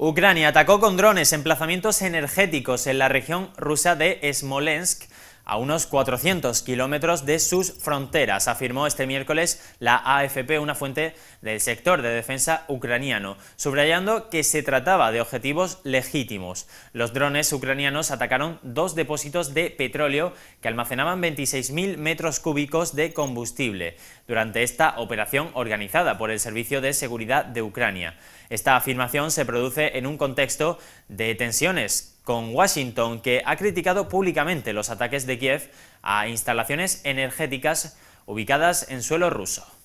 Ucrania atacó con drones emplazamientos energéticos en la región rusa de Smolensk, a unos 400 kilómetros de sus fronteras, afirmó este miércoles la AFP, una fuente del sector de defensa ucraniano, subrayando que se trataba de objetivos legítimos. Los drones ucranianos atacaron dos depósitos de petróleo que almacenaban 26.000 metros cúbicos de combustible durante esta operación organizada por el Servicio de Seguridad de Ucrania. Esta afirmación se produce en un contexto de tensiones con Washington, que ha criticado públicamente los ataques de Kiev a instalaciones energéticas ubicadas en suelo ruso.